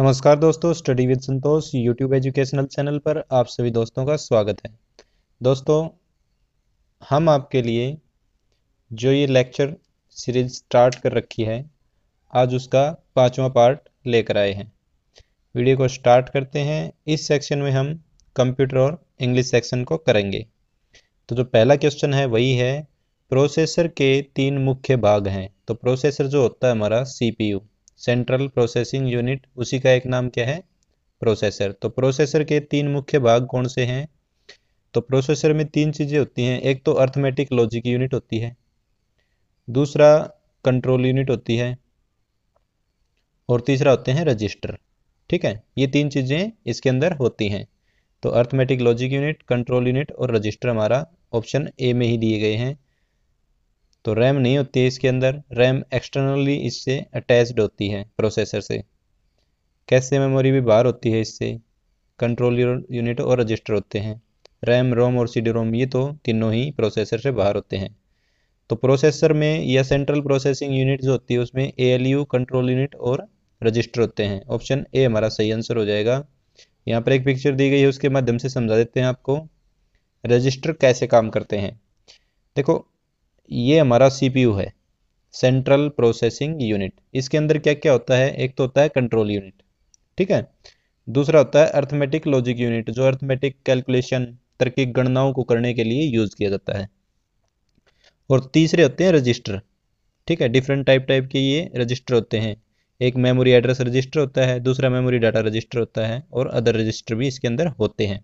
नमस्कार दोस्तों study with Santosh YouTube educational channel पर आप सभी दोस्तों का स्वागत है दोस्तों हम आपके लिए जो ये लेक्चर सीरीज स्टार्ट कर रखी है आज उसका पांचवा पार्ट लेकर आए हैं वीडियो को स्टार्ट करते हैं इस सेक्शन में हम कंप्यूटर और इंग्लिश सेक्शन को करेंगे तो जो पहला क्वेश्चन है वही है प्रोसेसर के तीन मुख्य भाग हैं तो प्रोसेसर जो होता है हमारा सीपीयू सेंट्रल प्रोसेसिंग यूनिट उसी का एक नाम क्या है प्रोसेसर तो प्रोसेसर के तीन मुख्य भाग कौन से हैं तो प्रोसेसर में तीन चीज़ें होती हैं एक तो अर्थमेटिक लॉजिक यूनिट होती है दूसरा कंट्रोल यूनिट होती है और तीसरा होते हैं रजिस्टर ठीक है ये तीन चीज़ें इसके अंदर होती हैं तो arithmetic logic unit control unit और रजिस्टर हमारा ऑप्शन ए में ही दिए गए हैं तो रैम नहीं होती है इसके अंदर रैम एक्सटर्नली इससे अटैच्ड होती है प्रोसेसर से कैसे मेमोरी भी बाहर होती है इससे कंट्रोल यूनिट और रजिस्टर होते हैं रैम रोम और सी रोम ये तो तीनों ही प्रोसेसर से बाहर होते हैं तो प्रोसेसर में या सेंट्रल प्रोसेसिंग यूनिट जो होती है उसमें A L U control unit और रजिस्टर होते हैं ऑप्शन ए हमारा सही आंसर हो जाएगा यहाँ पर एक पिक्चर दी गई है उसके माध्यम से समझा देते हैं आपको रजिस्टर कैसे काम करते हैं देखो ये हमारा सीपीयू है सेंट्रल प्रोसेसिंग यूनिट इसके अंदर क्या क्या होता है एक तो होता है कंट्रोल यूनिट ठीक है दूसरा होता है अर्थमेटिक लॉजिक यूनिट जो अर्थमेटिक कैलकुलेशन तर्किक गणनाओं को करने के लिए यूज़ किया जाता है और तीसरे होते हैं रजिस्टर ठीक है डिफरेंट टाइप टाइप के ये रजिस्टर होते हैं एक मेमोरी एड्रेस रजिस्टर होता है दूसरा मेमोरी डाटा रजिस्टर होता है और अदर रजिस्टर भी इसके अंदर होते हैं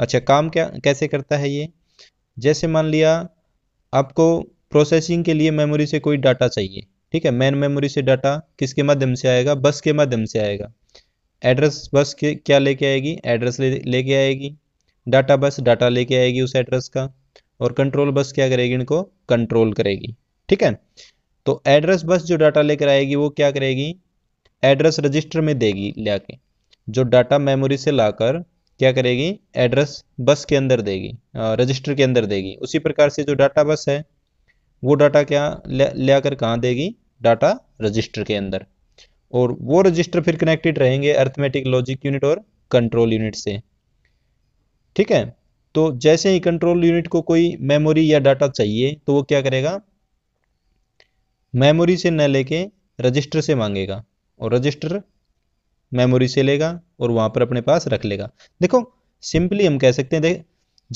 अच्छा काम क्या कैसे करता है ये जैसे मान लिया आपको प्रोसेसिंग के लिए मेमोरी से कोई डाटा चाहिए ठीक है मैन मेमोरी से डाटा किसके माध्यम से आएगा बस के माध्यम से आएगा एड्रेस बस के क्या लेके आएगी एड्रेस लेके ले आएगी डाटा बस डाटा लेके आएगी उस एड्रेस का और कंट्रोल बस क्या करेगी इनको कंट्रोल करेगी ठीक है तो एड्रेस बस जो डाटा लेकर आएगी वो क्या करेगी एड्रेस रजिस्टर में देगी ले जो डाटा मेमोरी से लाकर क्या करेगी एड्रेस बस के अंदर देगी रजिस्टर के अंदर देगी उसी प्रकार से जो डाटा बस है वो डाटा क्या ले आकर कहाँ देगी डाटा रजिस्टर के अंदर और वो रजिस्टर फिर कनेक्टेड रहेंगे अर्थमेटिक लॉजिक यूनिट और कंट्रोल यूनिट से ठीक है तो जैसे ही कंट्रोल यूनिट को कोई मेमोरी या डाटा चाहिए तो वो क्या करेगा मेमोरी से न लेके रजिस्टर से मांगेगा और रजिस्टर मेमोरी से लेगा और वहां पर अपने पास रख लेगा देखो सिंपली हम कह सकते हैं देख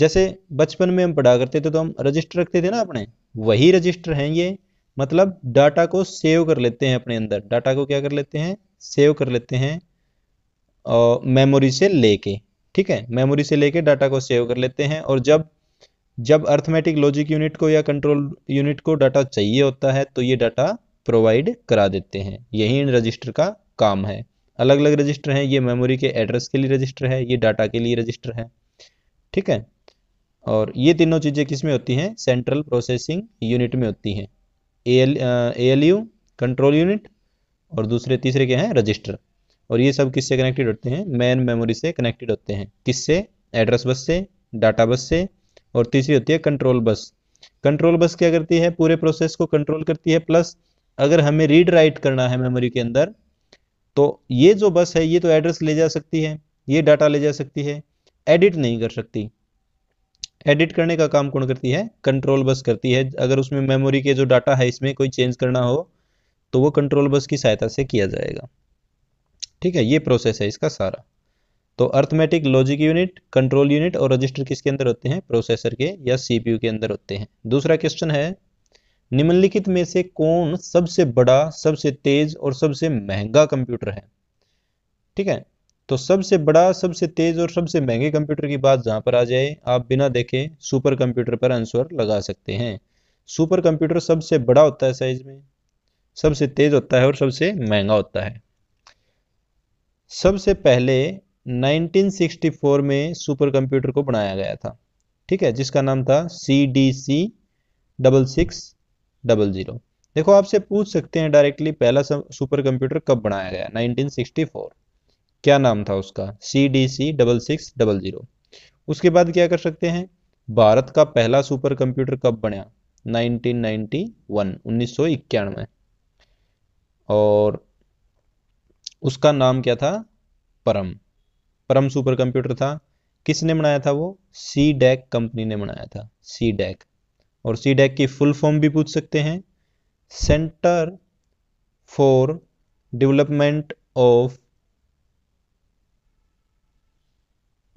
जैसे बचपन में हम पढ़ा करते थे तो हम रजिस्टर रखते थे ना अपने वही रजिस्टर हैं ये मतलब डाटा को सेव कर लेते हैं अपने अंदर डाटा को क्या कर लेते हैं सेव कर लेते हैं और मेमोरी से लेके ठीक है मेमोरी से लेके डाटा को सेव कर लेते हैं और जब जब अर्थमेटिक लॉजिक यूनिट को या कंट्रोल यूनिट को डाटा चाहिए होता है तो ये डाटा प्रोवाइड करा देते हैं यही इन रजिस्टर का काम है अलग अलग रजिस्टर हैं ये मेमोरी के एड्रेस के लिए रजिस्टर है ये डाटा के लिए रजिस्टर है ठीक है और ये तीनों चीज़ें किस में होती हैं सेंट्रल प्रोसेसिंग यूनिट में होती हैं A L U control unit और दूसरे तीसरे क्या हैं रजिस्टर और ये सब किससे कनेक्टेड होते हैं मेन मेमोरी से कनेक्टेड होते हैं किससे एड्रेस बस से डाटा बस से और तीसरी होती है कंट्रोल बस कंट्रोल बस क्या करती है पूरे प्रोसेस को कंट्रोल करती है प्लस अगर हमें रीड राइट करना है मेमोरी के अंदर तो ये जो बस है ये तो एड्रेस ले जा सकती है ये डाटा ले जा सकती है एडिट नहीं कर सकती एडिट करने का काम कौन करती है कंट्रोल बस करती है अगर उसमें मेमोरी के जो डाटा है इसमें कोई चेंज करना हो तो वो कंट्रोल बस की सहायता से किया जाएगा ठीक है ये प्रोसेस है इसका सारा तो arithmetic logic unit control unit और रजिस्टर किसके अंदर होते हैं प्रोसेसर के या सीपीयू के अंदर होते हैं दूसरा क्वेश्चन है निम्नलिखित में से कौन सबसे बड़ा सबसे तेज और सबसे महंगा कंप्यूटर है ठीक है तो सबसे बड़ा सबसे तेज़ और सबसे महंगे कंप्यूटर की बात जहां पर आ जाए आप बिना देखे सुपर कंप्यूटर पर आंसर लगा सकते हैं सुपर कंप्यूटर सबसे बड़ा होता है साइज में सबसे तेज़ होता है और सबसे महंगा होता है सबसे पहले 1964 में सुपर कंप्यूटर को बनाया गया था ठीक है जिसका नाम था C D C double six double zero देखो आपसे पूछ सकते हैं डायरेक्टली पहला सुपर कंप्यूटर कब बनाया गया 1964 क्या नाम था उसका C D C double six double zero उसके बाद क्या कर सकते हैं भारत का पहला सुपर कंप्यूटर कब बना 1991 उन्नीस और उसका नाम क्या था परम परम सुपर कंप्यूटर था किसने बनाया था वो सी डैक कंपनी ने बनाया था सी डैक और सी डैक की फुल फॉर्म भी पूछ सकते हैं centre for development of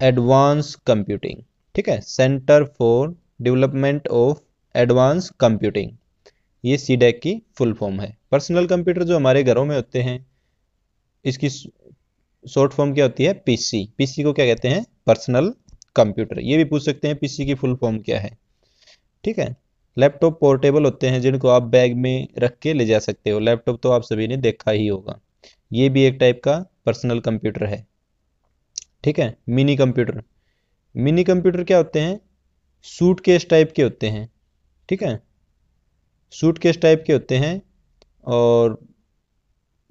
advance computing ठीक है centre for development of advance computing ये सी e की फुल फॉर्म है पर्सनल कंप्यूटर जो हमारे घरों में होते हैं इसकी शॉर्ट फॉर्म क्या होती है पीसी पीसी को क्या कहते हैं पर्सनल कंप्यूटर ये भी पूछ सकते हैं पीसी की फुल फॉर्म क्या है ठीक है लैपटॉप पोर्टेबल होते हैं जिनको आप बैग में रख के ले जा सकते हो लैपटॉप तो आप सभी ने देखा ही होगा ये भी एक टाइप का पर्सनल कंप्यूटर है ठीक है मिनी कंप्यूटर मिनी कंप्यूटर क्या होते हैं सूट केस टाइप के होते हैं ठीक है सूट केस टाइप के होते हैं और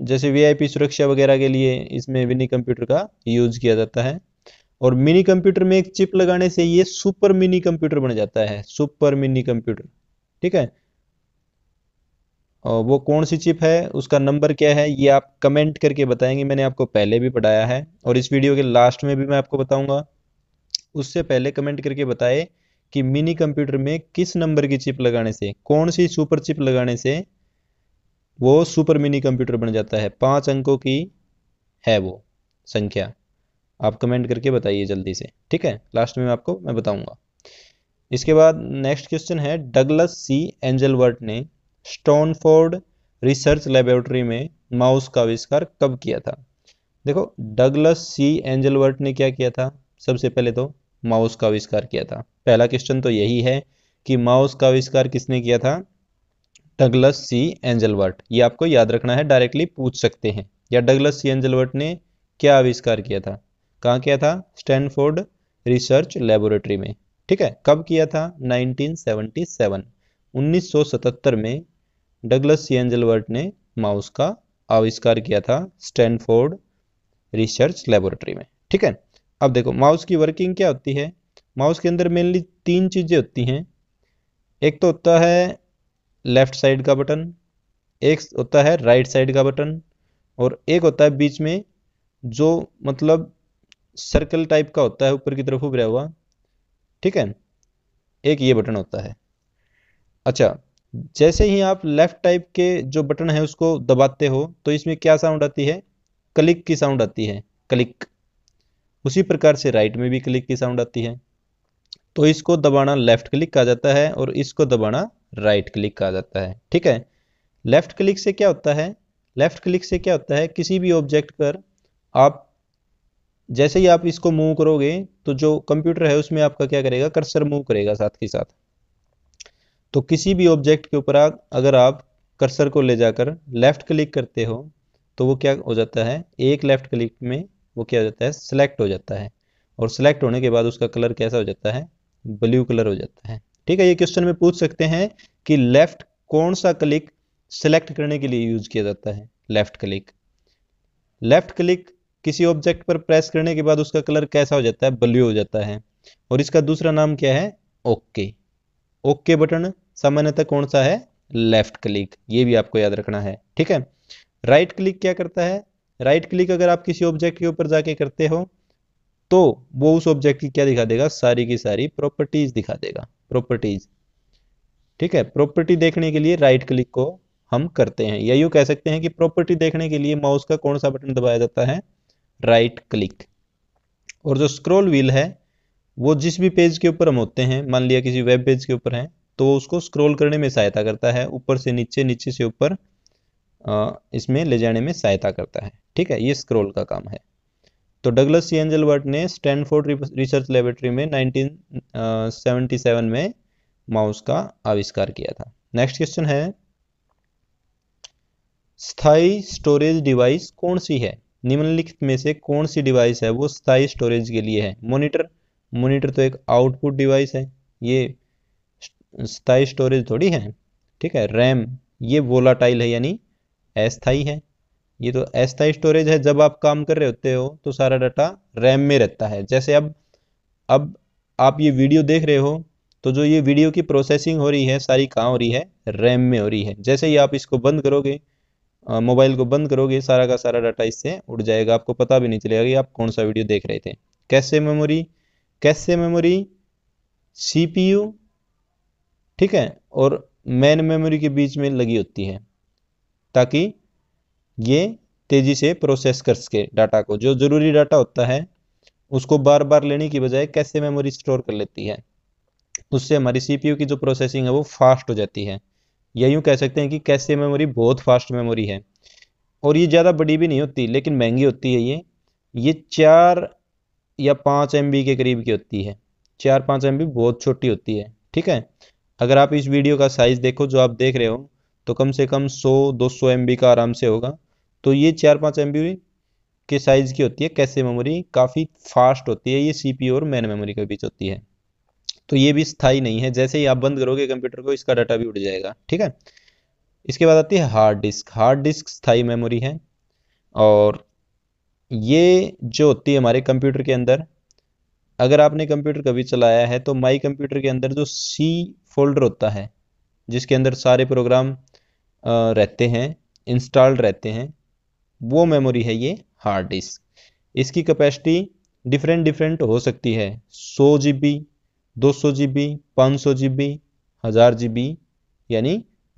जैसे वीआईपी सुरक्षा वगैरह के लिए इसमें मिनी कंप्यूटर का यूज़ किया जाता है और मिनी कंप्यूटर में एक चिप लगाने से ये सुपर मिनी कंप्यूटर बन जाता है सुपर मिनी कंप्यूटर ठीक है वो कौन सी चिप है उसका नंबर क्या है ये आप कमेंट करके बताएंगे मैंने आपको पहले भी पढ़ाया है और इस वीडियो के लास्ट में भी मैं आपको बताऊंगा उससे पहले कमेंट करके बताए कि मिनी कंप्यूटर में किस नंबर की चिप लगाने से कौन सी सुपर चिप लगाने से वो सुपर मिनी कंप्यूटर बन जाता है पांच अंकों की है वो संख्या आप कमेंट करके बताइए जल्दी से ठीक है लास्ट में आपको मैं बताऊंगा इसके बाद नेक्स्ट क्वेश्चन है डगलस सी एंजलवर्ट ने स्टोनफोर्ड रिसर्च लेबोरेटरी में माउस का आविष्कार कब किया था देखो डगलस सी एंजलवर्ट ने क्या किया था सबसे पहले तो माउस का आविष्कार किया था पहला क्वेश्चन तो यही है कि माउस का आविष्कार किसने किया था डगलस सी एंजलवर्ट ये आपको याद रखना है डायरेक्टली पूछ सकते हैं या डगलस सी एंजलवर्ट ने क्या आविष्कार किया था कहाँ किया था स्टैनफोर्ड रिसर्च लेबोरेटरी में ठीक है कब किया था 1977 1977 में डगलस सी एंजलवर्ट ने माउस का आविष्कार किया था स्टैनफोर्ड रिसर्च लेबोरेटरी में ठीक है अब देखो माउस की वर्किंग क्या होती है माउस के अंदर मेनली तीन चीज़ें होती हैं एक तो होता है लेफ्ट साइड का बटन एक होता है राइट साइड का बटन और एक होता है बीच में जो मतलब सर्कल टाइप का होता है ऊपर की तरफ उभरा हुआ ठीक है एक ये बटन होता है अच्छा जैसे ही आप लेफ्ट टाइप के जो बटन है उसको दबाते हो तो इसमें क्या साउंड आती है क्लिक की साउंड आती है क्लिक उसी प्रकार से राइट में भी क्लिक की साउंड आती है तो इसको दबाना लेफ्ट क्लिक कहा जाता है और इसको दबाना राइट क्लिक कहा जाता है ठीक है लेफ्ट क्लिक से क्या होता है लेफ्ट क्लिक से क्या होता है किसी भी ऑब्जेक्ट पर आप जैसे ही आप इसको मूव करोगे तो जो कंप्यूटर है उसमें आपका क्या करेगा कर्सर मूव करेगा साथ के साथ तो किसी भी ऑब्जेक्ट के ऊपर अगर आप कर्सर को ले जाकर लेफ़्ट क्लिक करते हो तो वो क्या हो जाता है एक लेफ़्ट क्लिक में वो क्या हो जाता है सिलेक्ट हो जाता है और सिलेक्ट होने के बाद उसका कलर कैसा हो जाता है ब्लू कलर हो जाता है ठीक है ये क्वेश्चन में पूछ सकते हैं कि लेफ़्ट कौन सा क्लिक सेलेक्ट करने के लिए यूज़ किया जाता है लेफ़्ट क्लिक लेफ़्ट क्लिक किसी ऑब्जेक्ट पर प्रेस करने के बाद उसका कलर कैसा हो जाता है ब्लू हो जाता है और इसका दूसरा नाम क्या है ओके ओके बटन सामान्यतः कौन सा है लेफ्ट क्लिक ये भी आपको याद रखना है ठीक है राइट क्लिक क्या करता है राइट क्लिक अगर आप किसी ऑब्जेक्ट के ऊपर जाके करते हो तो वो उस ऑब्जेक्ट की क्या दिखा देगा सारी की सारी प्रॉपर्टीज दिखा देगा प्रॉपर्टीज ठीक है प्रॉपर्टी देखने के लिए राइट क्लिक को हम करते हैं या यू कह सकते हैं कि प्रॉपर्टी देखने के लिए माउस का कौन सा बटन दबाया जाता है राइट क्लिक और जो स्क्रोल व्हील है वो जिस भी पेज के ऊपर हम होते हैं मान लिया किसी वेब पेज के ऊपर हैं तो वो उसको स्क्रॉल करने में सहायता करता है ऊपर से नीचे नीचे से ऊपर इसमें ले जाने में सहायता करता है ठीक है ये स्क्रोल का काम है तो डगलस सी एंजलवर्ट ने स्टैनफोर्ड रिसर्च लेबोरेटरी में 1977 में माउस का आविष्कार किया था नेक्स्ट क्वेश्चन है स्थाई स्टोरेज डिवाइस कौन सी है निम्नलिखित में से कौन सी डिवाइस है वो स्थाई स्टोरेज के लिए है मॉनिटर मॉनिटर तो एक आउटपुट डिवाइस है ये स्थाई स्टोरेज थोड़ी है ठीक है रैम ये वोलाटाइल है यानी अस्थाई है ये तो अस्थाई स्टोरेज है जब आप काम कर रहे होते हो तो सारा डाटा रैम में रहता है जैसे अब अब आप ये वीडियो देख रहे हो तो जो ये वीडियो की प्रोसेसिंग हो रही है सारी कहाँ हो रही है रैम में हो रही है जैसे ही आप इसको बंद करोगे मोबाइल को बंद करोगे सारा का सारा डाटा इससे उड़ जाएगा आपको पता भी नहीं चलेगा कि आप कौन सा वीडियो देख रहे थे कैसे मेमोरी कैसे मेमोरी सीपीयू ठीक है और मेन मेमोरी के बीच में लगी होती है ताकि ये तेज़ी से प्रोसेस कर सके डाटा को जो ज़रूरी डाटा होता है उसको बार बार लेने की बजाय कैसे मेमोरी स्टोर कर लेती है उससे हमारी सीपीयू की जो प्रोसेसिंग है वो फास्ट हो जाती है या यूँ कह सकते हैं कि कैसे मेमोरी बहुत फास्ट मेमोरी है और ये ज़्यादा बड़ी भी नहीं होती लेकिन महंगी होती है ये ये चार या पाँच एम के करीब की होती है चार पाँच एम बहुत छोटी होती है ठीक है अगर आप इस वीडियो का साइज़ देखो जो आप देख रहे हो तो कम से कम 100 सौ एम का आराम से होगा तो ये चार पाँच एम के साइज़ की होती है कैसे मेमोरी काफ़ी फास्ट होती है ये सी और मैन मेमोरी के बीच होती है तो ये भी स्थाई नहीं है जैसे ही आप बंद करोगे कंप्यूटर को इसका डाटा भी उड़ जाएगा ठीक है इसके बाद आती है हार्ड डिस्क हार्ड डिस्क स्थाई मेमोरी है और ये जो होती है हमारे कंप्यूटर के अंदर अगर आपने कंप्यूटर कभी चलाया है तो माई कंप्यूटर के अंदर जो सी फोल्डर होता है जिसके अंदर सारे प्रोग्राम रहते हैं इंस्टॉल्ड रहते हैं वो मेमोरी है ये हार्ड डिस्क इसकी कैपेसिटी डिफरेंट डिफरेंट हो सकती है सौ जी बी दो सौ जी बी पाँच सौ जी बी हज़ार जी बी यानी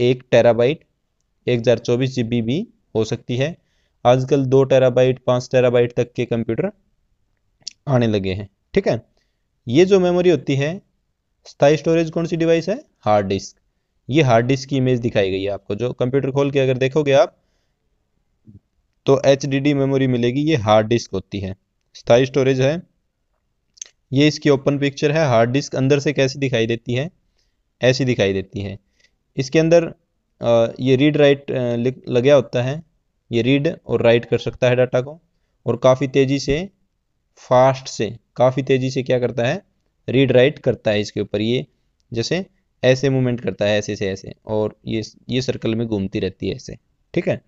एक टेराबाइट एक हज़ार चौबीस जी बी भी हो सकती है आजकल दो टेराबाइट पाँच टेराबाइट तक के कंप्यूटर आने लगे हैं ठीक है ये जो मेमोरी होती है स्थाई स्टोरेज कौन सी डिवाइस है हार्ड डिस्क ये हार्ड डिस्क की इमेज दिखाई गई है आपको जो कंप्यूटर खोल के अगर देखोगे आप तो एच मेमोरी मिलेगी ये हार्ड डिस्क होती है स्थाई स्टोरेज है ये इसकी ओपन पिक्चर है हार्ड डिस्क अंदर से कैसी दिखाई देती है ऐसी दिखाई देती है इसके अंदर ये रीड राइट लगे होता है ये रीड और राइट कर सकता है डाटा को और काफ़ी तेज़ी से फास्ट से काफ़ी तेज़ी से क्या करता है रीड राइट करता है इसके ऊपर ये जैसे ऐसे मूवमेंट करता है ऐसे से ऐसे और ये ये सर्कल में घूमती रहती है ऐसे ठीक है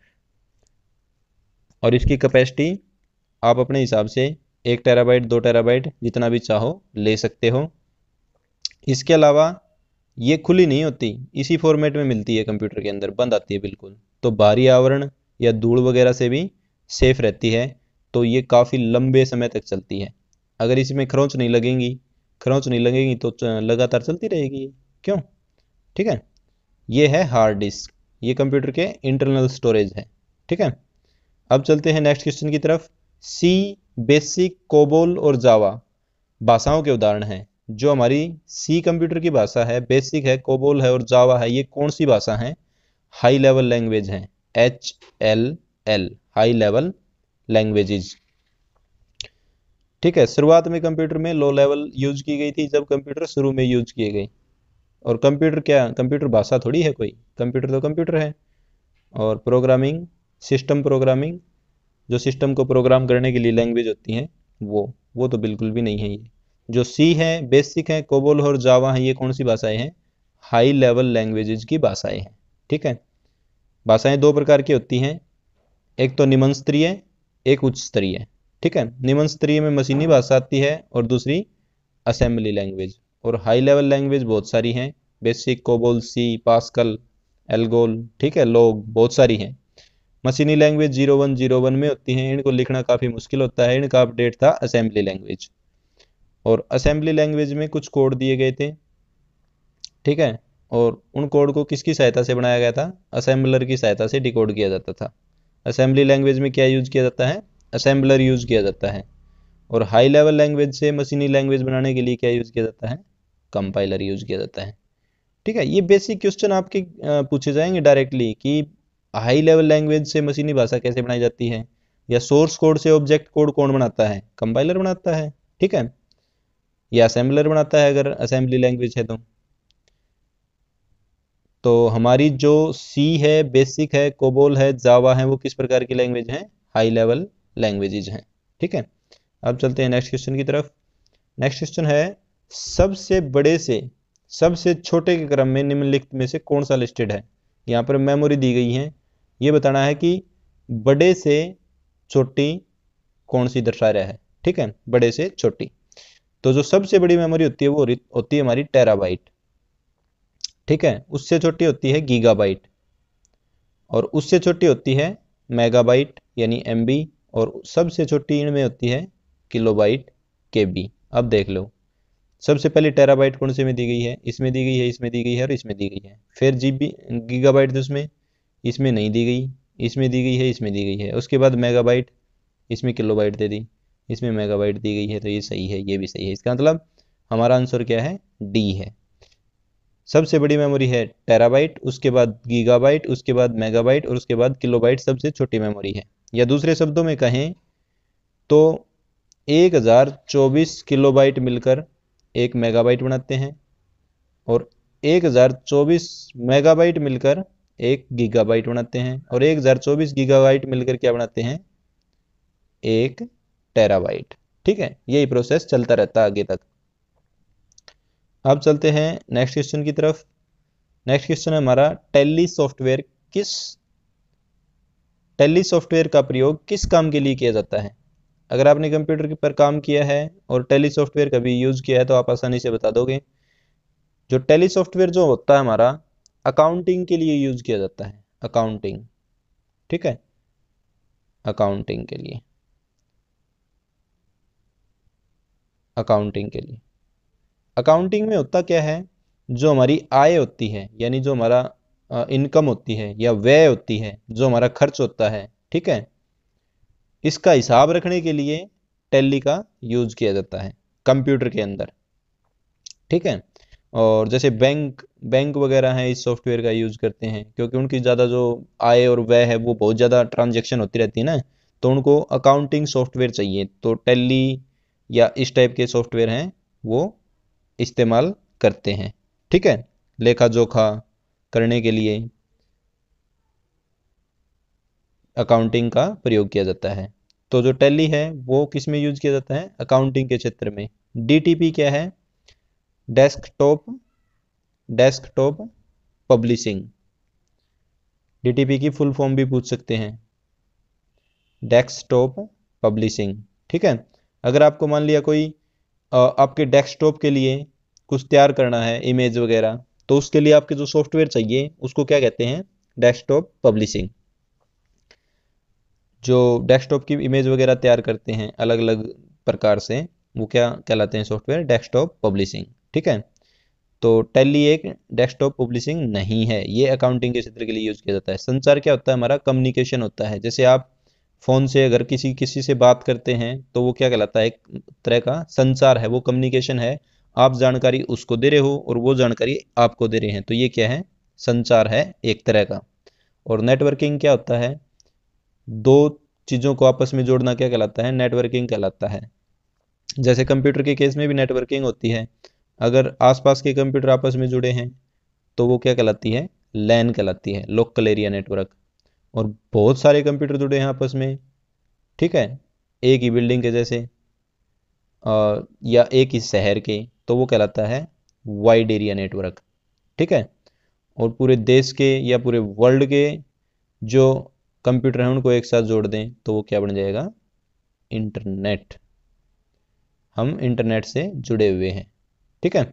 और इसकी कैपेसिटी आप अपने हिसाब से एक टेराबाइट दो टेराबाइट जितना भी चाहो ले सकते हो इसके अलावा ये खुली नहीं होती इसी फॉर्मेट में मिलती है कंप्यूटर के अंदर बंद आती है बिल्कुल तो बाहरी आवरण या धूल वगैरह से भी सेफ रहती है तो ये काफ़ी लंबे समय तक चलती है अगर इसमें खरोंच नहीं लगेंगी खरोंच नहीं लगेगी तो लगातार चलती रहेगी क्यों ठीक है ये है हार्ड डिस्क ये कंप्यूटर के इंटरनल स्टोरेज है ठीक है अब चलते हैं नेक्स्ट क्वेश्चन की तरफ सी बेसिक कोबोल और जावा भाषाओं के उदाहरण हैं जो हमारी सी कंप्यूटर की भाषा है बेसिक है कोबोल है और जावा है ये कौन सी भाषा है हाई लेवल लैंग्वेज है H L L high level languages ठीक है शुरुआत में कंप्यूटर में लो लेवल यूज की गई थी जब कंप्यूटर शुरू में यूज किए गए और कंप्यूटर क्या कंप्यूटर भाषा थोड़ी है कोई कंप्यूटर तो कंप्यूटर है और प्रोग्रामिंग सिस्टम प्रोग्रामिंग जो सिस्टम को प्रोग्राम करने के लिए लैंग्वेज होती हैं वो वो तो बिल्कुल भी नहीं है ये जो सी है बेसिक है कोबोल और जावा है ये कौन सी भाषाएं हैं हाई लेवल लैंग्वेजेज की भाषाएं हैं ठीक है भाषाएं दो प्रकार की होती हैं एक तो निमन स्तरीय एक उच्च स्तरीय ठीक है निम्न स्तरीय में मशीनी भाषा आती है और दूसरी असेंबली लैंग्वेज और हाई लेवल लैंग्वेज बहुत सारी हैं basic COBOL C Pascal ALGOL ठीक है लोग बहुत सारी हैं मशीनी language zero one zero one में होती हैं इनको लिखना काफ़ी मुश्किल होता है इनका अपडेट था असेंबली लैंग्वेज और असेंबली लैंग्वेज में कुछ कोड दिए गए थे ठीक है और उन कोड को किसकी सहायता से बनाया गया था असेंबलर की सहायता से डिकोड किया जाता था असेंबली लैंग्वेज में क्या यूज किया जाता है असेंबलर यूज़ किया जाता है और हाई लेवल लैंग्वेज से मशीनी लैंग्वेज बनाने के लिए क्या यूज़ किया जाता है कंपाइलर यूज़ किया जाता है ठीक है ये बेसिक क्वेश्चन आपके पूछे जाएंगे डायरेक्टली कि हाई लेवल लैंग्वेज से मशीनी भाषा कैसे बनाई जाती है या सोर्स कोड से ऑब्जेक्ट कोड कौन बनाता है कंपाइलर बनाता है ठीक है या असेंबलर बनाता है अगर असेंबली लैंग्वेज है तो तो हमारी जो सी है बेसिक है कोबोल है जावा है वो किस प्रकार की लैंग्वेज है हाई लेवल लैंग्वेजेज हैं ठीक है अब चलते हैं नेक्स्ट क्वेश्चन की तरफ नेक्स्ट क्वेश्चन है सबसे बड़े से सबसे छोटे के क्रम में निम्नलिखित में से कौन सा लिस्टेड है यहाँ पर मेमोरी दी गई है ये बताना है कि बड़े से छोटी कौन सी दर्शा रहा है ठीक है बड़े से छोटी तो जो सबसे बड़ी मेमोरी होती है वो होती है हमारी टेराबाइट ठीक है उससे छोटी होती है गीगाबाइट और उससे छोटी होती है मेगाबाइट यानी एमबी और सबसे छोटी इनमें होती है किलोबाइट के बी अब देख लो सबसे पहले टेराबाइट कौन से में दी गई है इसमें दी गई है इसमें दी गई है और इसमें दी गई है फिर जी बी गीगाबाइट उसमें इसमें नहीं दी गई इसमें दी गई है इसमें दी गई है उसके बाद मेगाबाइट इसमें किलोबाइट दे दी इसमें मेगाबाइट दी गई है तो ये सही है ये भी सही है इसका मतलब हमारा आंसर क्या है डी है सबसे बड़ी मेमोरी है टेराबाइट उसके बाद गीगाबाइट उसके बाद मेगाबाइट और उसके बाद किलोबाइट सबसे छोटी मेमोरी है या दूसरे शब्दों में कहें तो 1024 किलोबाइट मिलकर एक मेगाबाइट बनाते हैं और 1024 मेगाबाइट मिलकर एक गीगाबाइट बनाते हैं और 1024 गीगाबाइट मिलकर क्या बनाते हैं एक टेराबाइट ठीक है यही प्रोसेस चलता रहता है आगे तक अब चलते हैं नेक्स्ट क्वेश्चन की तरफ नेक्स्ट क्वेश्चन है हमारा टेली सॉफ्टवेयर किस टेली सॉफ्टवेयर का प्रयोग किस काम के लिए किया जाता है अगर आपने कंप्यूटर पर काम किया है और टेली सॉफ्टवेयर का भी यूज़ किया है तो आप आसानी से बता दोगे जो टेली सॉफ्टवेयर जो होता है हमारा अकाउंटिंग के लिए यूज़ किया जाता है अकाउंटिंग ठीक है अकाउंटिंग के लिए अकाउंटिंग के लिए अकाउंटिंग में होता क्या है जो हमारी आय होती है यानी जो हमारा इनकम होती है या व्यय होती है जो हमारा खर्च होता है ठीक है इसका हिसाब रखने के लिए टैली का यूज किया जाता है कंप्यूटर के अंदर ठीक है और जैसे बैंक बैंक वगैरह हैं इस सॉफ्टवेयर का यूज़ करते हैं क्योंकि उनकी ज़्यादा जो आय और व्यय है वो बहुत ज़्यादा ट्रांजेक्शन होती रहती है ना तो उनको अकाउंटिंग सॉफ्टवेयर चाहिए तो टैली या इस टाइप के सॉफ्टवेयर हैं वो इस्तेमाल करते हैं ठीक है लेखा जोखा करने के लिए अकाउंटिंग का प्रयोग किया जाता है तो जो टैली है वो किस में यूज किया जाता है अकाउंटिंग के क्षेत्र में डीटीपी क्या है डेस्कटॉप डेस्कटॉप पब्लिशिंग डीटीपी की फुल फॉर्म भी पूछ सकते हैं डेस्कटॉप पब्लिशिंग ठीक है अगर आपको मान लिया कोई आपके डेस्कटॉप के लिए कुछ तैयार करना है इमेज वगैरह तो उसके लिए आपके जो सॉफ्टवेयर चाहिए उसको क्या कहते हैं डेस्कटॉप पब्लिशिंग जो डेस्कटॉप की इमेज वगैरह तैयार करते हैं अलग अलग प्रकार से वो क्या कहलाते हैं सॉफ्टवेयर डेस्कटॉप पब्लिशिंग ठीक है तो टैली एक डेस्कटॉप पब्लिशिंग नहीं है ये अकाउंटिंग के क्षेत्र के लिए यूज़ किया जाता है संचार क्या होता है हमारा कम्युनिकेशन होता है जैसे आप फ़ोन से अगर किसी किसी से बात करते हैं तो वो क्या कहलाता है एक तरह का संचार है वो कम्युनिकेशन है आप जानकारी उसको दे रहे हो और वो जानकारी आपको दे रहे हैं तो ये क्या है संचार है एक तरह का और नेटवर्किंग क्या होता है दो चीज़ों को आपस में जोड़ना क्या कहलाता है नेटवर्किंग कहलाता है जैसे कंप्यूटर के केस में भी नेटवर्किंग होती है अगर आसपास के कंप्यूटर आपस में जुड़े हैं तो वो क्या कहलाती है लैन कहलाती है लोकल एरिया नेटवर्क और बहुत सारे कंप्यूटर जुड़े हैं आपस में ठीक है एक ही बिल्डिंग के जैसे या एक ही शहर के तो वो कहलाता है वाइड एरिया नेटवर्क ठीक है और पूरे देश के या पूरे वर्ल्ड के जो कंप्यूटर हैं उनको एक साथ जोड़ दें तो वो क्या बन जाएगा इंटरनेट हम इंटरनेट से जुड़े हुए हैं ठीक है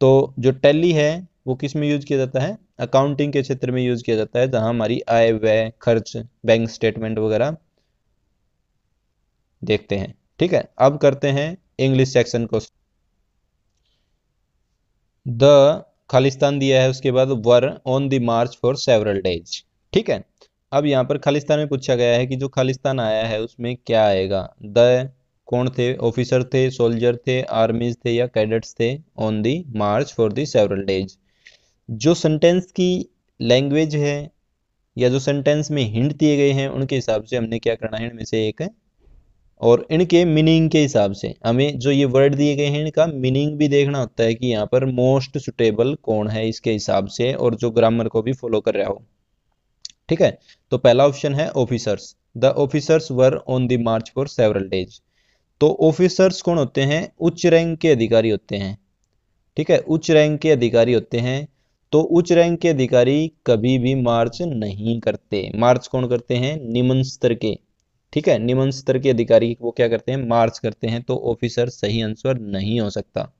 तो जो टैली है वो किस में यूज किया जाता है अकाउंटिंग के क्षेत्र में यूज किया जाता है जहां हमारी आय व्यय खर्च बैंक स्टेटमेंट वगैरह देखते हैं ठीक है अब करते हैं इंग्लिश सेक्शन को द खालिस्तान दिया है उसके बाद were on the march for several days ठीक है अब यहां पर खालिस्तान में पूछा गया है कि जो खालिस्तान आया है उसमें क्या आएगा द कौन थे ऑफिसर थे सोल्जर थे आर्मीज थे या कैडेट्स थे on the march for the several days जो सेंटेंस की लैंग्वेज है या जो सेंटेंस में हिंट दिए गए हैं उनके हिसाब से हमने क्या करना है इनमें से एक और इनके मीनिंग के हिसाब से हमें जो ये वर्ड दिए गए हैं इनका मीनिंग भी देखना होता है कि यहाँ पर मोस्ट सुटेबल कौन है इसके हिसाब से और जो ग्रामर को भी फॉलो कर रहा हो ठीक है तो पहला ऑप्शन है officers the officers were on the march for several days तो ऑफिसर्स कौन होते हैं उच्च रैंक के अधिकारी होते हैं ठीक है उच्च रैंक के अधिकारी होते हैं तो उच्च रैंक के अधिकारी कभी भी मार्च नहीं करते मार्च कौन करते हैं निम्न स्तर के ठीक है निम्न स्तर के अधिकारी वो क्या करते हैं मार्च करते हैं तो ऑफिसर सही आंसर नहीं हो सकता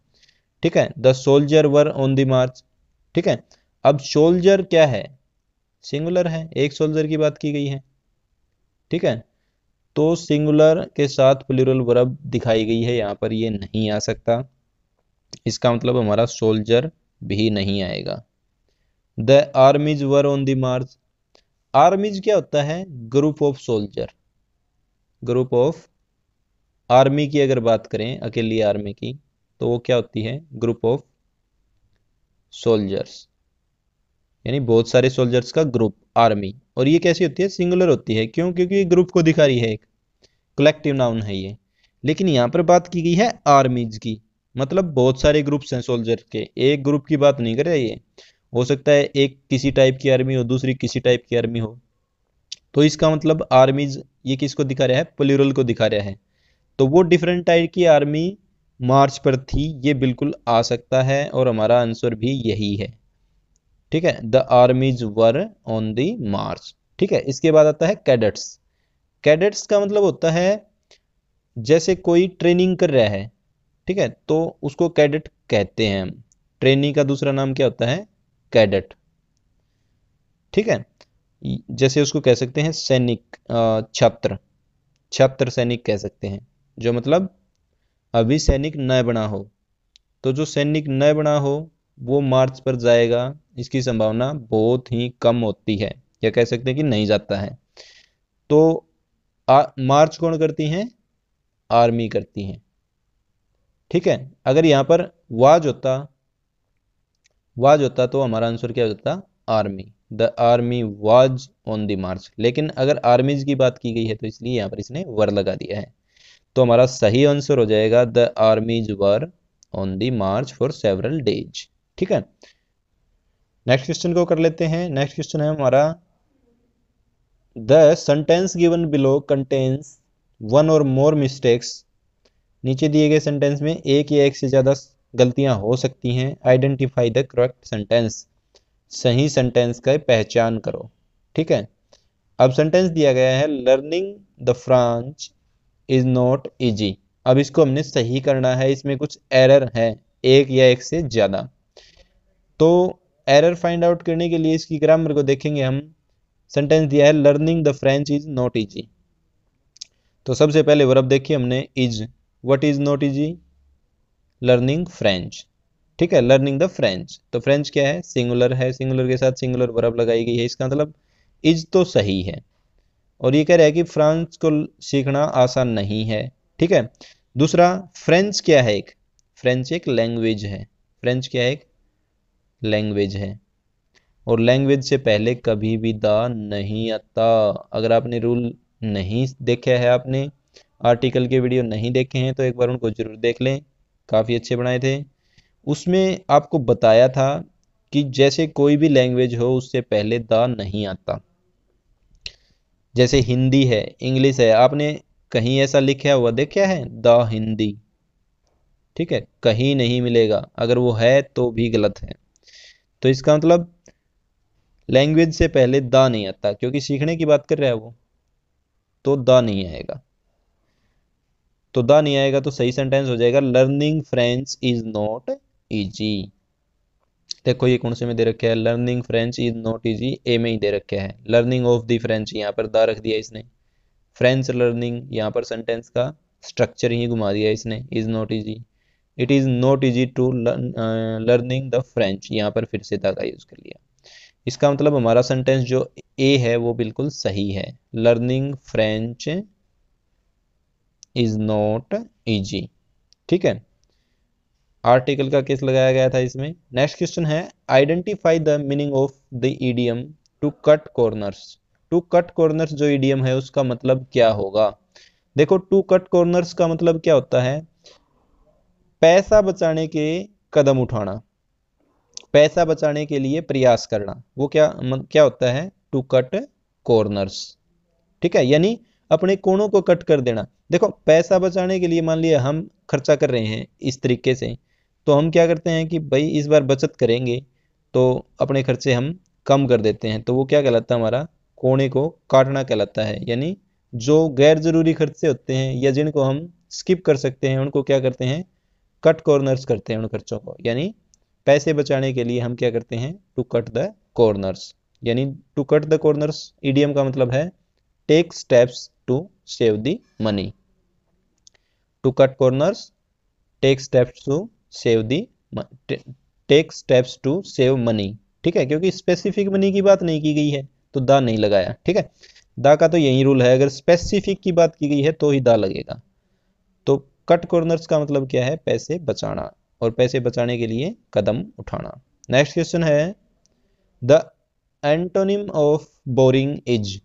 ठीक है the soldier were on the march ठीक है अब सोल्जर क्या है सिंगुलर है एक सोल्जर की बात की गई है ठीक है तो सिंगुलर के साथ प्लूरल वर्ब दिखाई गई है यहां पर ये नहीं आ सकता इसका मतलब हमारा सोल्जर भी नहीं आएगा the armies were on the march armies क्या होता है group of soldier group of army की अगर बात करें अकेली आर्मी की तो वो क्या होती है ग्रुप ऑफ सोल्जर्स यानी बहुत सारे सोल्जर्स का ग्रुप आर्मी और ये कैसी होती है सिंगुलर होती है क्यों क्योंकि ये ग्रुप को दिखा रही है एक कलेक्टिव नाउन है ये लेकिन यहाँ पर बात की गई है आर्मीज की मतलब बहुत सारे ग्रुप्स हैं सोल्जर के एक ग्रुप की बात नहीं कर रहे ये हो सकता है एक किसी टाइप की आर्मी हो दूसरी किसी टाइप की आर्मी हो तो इसका मतलब आर्मीज ये किसको दिखा रहा है प्लूरल को दिखा रहा है तो वो डिफरेंट टाइप की आर्मी मार्च पर थी ये बिल्कुल आ सकता है और हमारा आंसर भी यही है ठीक है the armies were on the march ठीक है इसके बाद आता है कैडेट्स कैडेट्स का मतलब होता है जैसे कोई ट्रेनिंग कर रहा है ठीक है तो उसको कैडेट कहते हैं ट्रेनिंग का दूसरा नाम क्या होता है कैडेट ठीक है जैसे उसको कह सकते हैं सैनिक छात्र छात्र सैनिक कह सकते हैं जो मतलब अभी सैनिक न बना हो तो जो सैनिक न बना हो वो मार्च पर जाएगा इसकी संभावना बहुत ही कम होती है या कह सकते हैं कि नहीं जाता है तो आ, मार्च कौन करती हैं आर्मी करती हैं ठीक है अगर यहां पर वाज होता वाज होता तो हमारा आंसर क्या हो जाता army the army was on the march लेकिन अगर आर्मीज की बात की गई है तो इसलिए यहाँ पर इसने वर लगा दिया है तो हमारा सही आंसर हो जाएगा the armies were on the march for several days ठीक है नेक्स्ट क्वेश्चन को कर लेते हैं नेक्स्ट क्वेश्चन है हमारा the sentence given below contains one और मोर मिस्टेक्स नीचे दिए गए सेंटेंस में एक या एक से ज़्यादा गलतियां हो सकती हैं आइडेंटिफाई द करेक्ट सेंटेंस सही सेंटेंस का पहचान करो ठीक है अब सेंटेंस दिया गया है learning the French is not easy अब इसको हमने सही करना है इसमें कुछ एरर है एक या एक से ज़्यादा तो एरर फाइंड आउट करने के लिए इसकी ग्रामर को देखेंगे हम सेंटेंस दिया है learning the French is not easy तो सबसे पहले वर्ब देखिए हमने is what is not easy learning French ठीक है लर्निंग द फ्रेंच तो फ्रेंच क्या है सिंगुलर है सिंगुलर के साथ सिंगुलर बर्ब लगाई गई है इसका मतलब इज तो सही है और ये कह रहा है कि फ्रांस को सीखना आसान नहीं है ठीक है दूसरा फ्रेंच क्या है एक फ्रेंच एक लैंग्वेज है फ्रेंच क्या है एक लैंग्वेज है और लैंग्वेज से पहले कभी भी द नहीं आता अगर आपने रूल नहीं देखा है आपने आर्टिकल के वीडियो नहीं देखे हैं तो एक बार उनको जरूर देख लें काफ़ी अच्छे बनाए थे उसमें आपको बताया था कि जैसे कोई भी लैंग्वेज हो उससे पहले द नहीं आता जैसे हिंदी है इंग्लिश है आपने कहीं ऐसा लिखा हुआ देखा है द हिंदी ठीक है कहीं नहीं मिलेगा अगर वो है तो भी गलत है तो इसका मतलब लैंग्वेज से पहले द नहीं आता क्योंकि सीखने की बात कर रहा है वो तो द नहीं आएगा तो द नहीं आएगा तो सही सेंटेंस हो जाएगा learning French is not easy देखो ये कौन से में दे रखे है learning French is not easy A में ही दे रखे है लर्निंग ऑफ द फ्रेंच यहाँ पर दा रख दिया इसने फ्रेंच लर्निंग यहाँ पर सेंटेंस का स्ट्रक्चर ही घुमा दिया इसने is not easy it is not easy to learning the French यहाँ पर फिर से दा का यूज़ कर लिया इसका मतलब हमारा सेंटेंस जो ए है वो बिल्कुल सही है learning French is not easy ठीक है आर्टिकल का केस लगाया गया था इसमें नेक्स्ट क्वेश्चन है identify the meaning of the idiom to cut corners to cut corners जो ईडीएम है उसका मतलब क्या होगा देखो टू कट कॉर्नर्स का मतलब क्या होता है पैसा बचाने के कदम उठाना पैसा बचाने के लिए प्रयास करना वो क्या मतलब क्या होता है टू कट कॉर्नर्स ठीक है यानी अपने कोणों को कट कर देना देखो पैसा बचाने के लिए मान लिया हम खर्चा कर रहे हैं इस तरीके से तो हम क्या करते हैं कि भाई इस बार बचत करेंगे तो अपने खर्चे हम कम कर देते हैं तो वो क्या कहलाता है हमारा कोने को काटना कहलाता है यानी जो गैर ज़रूरी खर्चे होते हैं या जिनको हम स्किप कर सकते हैं उनको क्या करते हैं कट कॉर्नर्स करते हैं उन खर्चों को यानी पैसे बचाने के लिए हम क्या करते हैं टू कट द कॉर्नर्स यानी to cut the corners idiom का मतलब है take steps to save the money to cut corners take steps to save the take steps to save money ठीक है क्योंकि स्पेसिफिक मनी की बात नहीं की गई है तो दा नहीं लगाया ठीक है दा का तो यही रूल है अगर स्पेसिफिक की बात की गई है तो ही दा लगेगा तो कट कॉर्नर्स का मतलब क्या है पैसे बचाना और पैसे बचाने के लिए कदम उठाना नेक्स्ट क्वेश्चन है the antonym of boring is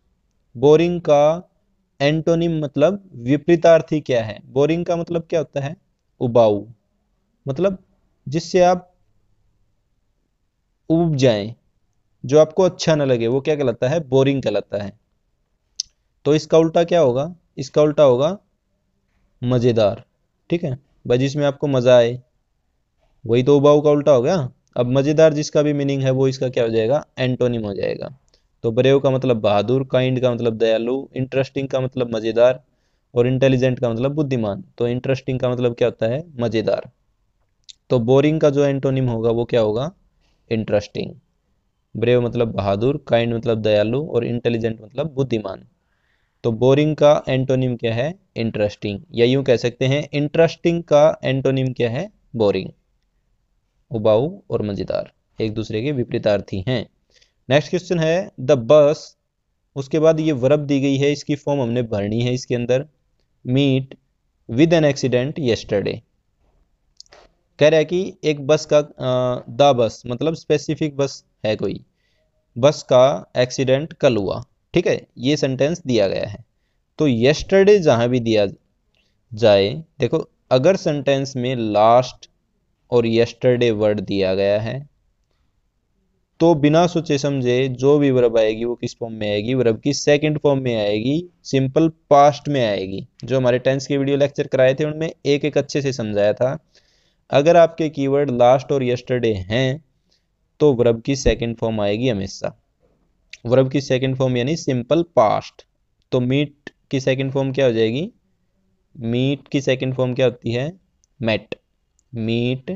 boring का एंटोनिम मतलब विपरीतार्थी क्या है बोरिंग का मतलब क्या होता है उबाऊ मतलब जिससे आप उब जाएं जो आपको अच्छा ना लगे वो क्या कहलाता है बोरिंग कहलाता है तो इसका उल्टा क्या होगा इसका उल्टा होगा मज़ेदार ठीक है भाई जिसमें आपको मज़ा आए वही तो उबाऊ का उल्टा हो गया अब मज़ेदार जिसका भी मीनिंग है वो इसका क्या हो जाएगा एंटोनिम हो जाएगा तो ब्रेव का मतलब बहादुर काइंड का मतलब दयालु इंटरेस्टिंग का मतलब मज़ेदार और इंटेलिजेंट का मतलब बुद्धिमान तो इंटरेस्टिंग का मतलब क्या होता है मज़ेदार तो बोरिंग का जो एंटोनिम होगा वो क्या होगा इंटरेस्टिंग ब्रेव मतलब बहादुर काइंड मतलब दयालु और इंटेलिजेंट मतलब बुद्धिमान तो बोरिंग का एंटोनिम क्या है इंटरेस्टिंग या यूं कह सकते हैं इंटरेस्टिंग का एंटोनिम क्या है बोरिंग उबाऊ और मजेदार एक दूसरे के विपरीतार्थी हैं नेक्स्ट क्वेश्चन है द बस उसके बाद ये वर्ब दी गई है इसकी फॉर्म हमने भरनी है इसके अंदर meet with an accident yesterday कह रहा है कि एक बस का द बस मतलब स्पेसिफिक बस है कोई बस का एक्सीडेंट कल हुआ ठीक है ये सेंटेंस दिया गया है तो यस्टरडे जहाँ भी दिया जाए देखो अगर सेंटेंस में लास्ट और यस्टरडे वर्ड दिया गया है तो बिना सोचे समझे जो भी वर्ब आएगी वो किस फॉर्म में आएगी वर्ब की सेकंड फॉर्म में आएगी सिंपल पास्ट में आएगी जो हमारे टेंस के वीडियो लेक्चर कराए थे उनमें एक एक अच्छे से समझाया था अगर आपके कीवर्ड लास्ट और यस्टरडे हैं तो वर्ब की सेकंड फॉर्म आएगी हमेशा वर्ब की सेकंड फॉर्म यानी सिंपल पास्ट तो मीट की सेकंड फॉर्म क्या हो जाएगी मीट की सेकंड फॉर्म क्या होती है मेट मीट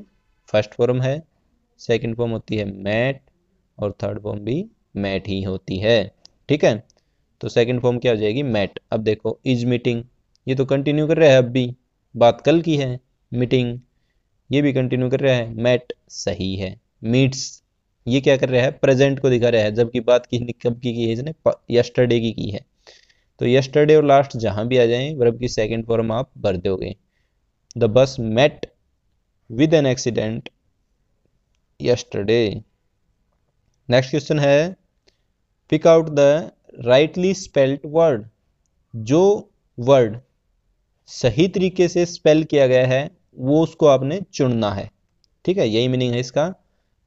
फर्स्ट फॉर्म है सेकंड फॉर्म होती है मैट और थर्ड फॉर्म भी मैट ही होती है ठीक है तो सेकंड फॉर्म क्या हो जाएगी मैट अब देखो इज मीटिंग ये तो कंटिन्यू कर रहा है अब भी बात कल की है मीटिंग ये भी कंटिन्यू कर रहा है मैट सही है मीट्स ये क्या कर रहा है प्रेजेंट को दिखा रहा है जबकि बात की कब की की है इसने यस्टरडे की की है तो यस्टरडे और लास्ट जहां भी आ जाएं वर्ब की सेकंड फॉर्म आप भर दोगे the bus met with an accident yesterday next question है pick out the rightly spelled word जो वर्ड सही तरीके से स्पेल किया गया है वो उसको आपने चुनना है ठीक है यही मीनिंग है इसका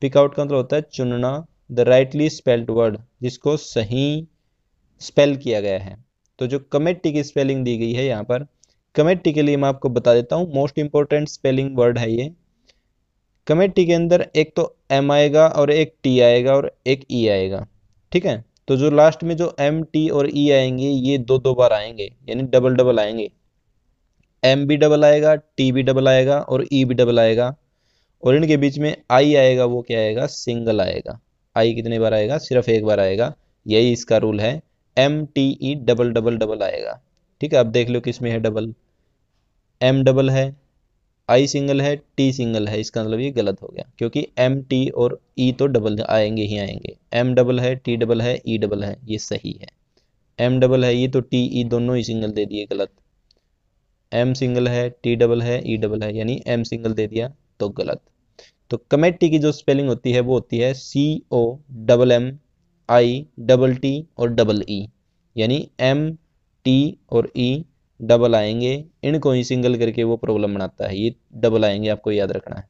पिकआउट का मतलब होता है चुनना द राइटली स्पेल्ड वर्ड जिसको सही स्पेल किया गया है तो जो कमेटी की स्पेलिंग दी गई है यहाँ पर कमेटी के लिए मैं आपको बता देता हूँ मोस्ट इंपॉर्टेंट स्पेलिंग वर्ड है ये कमेटी के अंदर एक तो एम आएगा और एक टी आएगा और एक ई e आएगा ठीक है तो जो लास्ट में जो एम टी और ई e आएंगे ये दो दो बार आएंगे यानी डबल डबल आएंगे एम भी डबल आएगा टी भी डबल आएगा और ई e बी भी डबल आएगा और इनके बीच में आई आएगा वो क्या आएगा सिंगल आएगा आई कितने बार आएगा सिर्फ एक बार आएगा यही इसका रूल है M T E double double double आएगा ठीक है आप देख लो किस में है डबल एम डबल है आई सिंगल है टी सिंगल है इसका मतलब ये गलत हो गया क्योंकि एम टी और ई e तो डबल आएंगे ही आएंगे एम डबल है टी डबल है ई e डबल है ये सही है एम डबल है ये e तो टी ई e दोनों ही सिंगल दे दिए गलत एम सिंगल है टी डबल है ई e डबल है यानी एम सिंगल दे दिया तो गलत तो कमेटी की जो स्पेलिंग होती है वो होती है C O double M I double T और डबल ई e। यानी एम टी और ई e डबल आएंगे इनको ही सिंगल करके वो प्रॉब्लम बनाता है ये डबल आएंगे आपको याद रखना है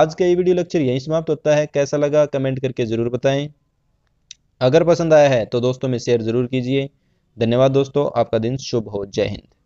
आज का ये वीडियो लेक्चर यहीं समाप्त होता है कैसा लगा कमेंट करके ज़रूर बताएं अगर पसंद आया है तो दोस्तों में शेयर ज़रूर कीजिए धन्यवाद दोस्तों आपका दिन शुभ हो जय हिंद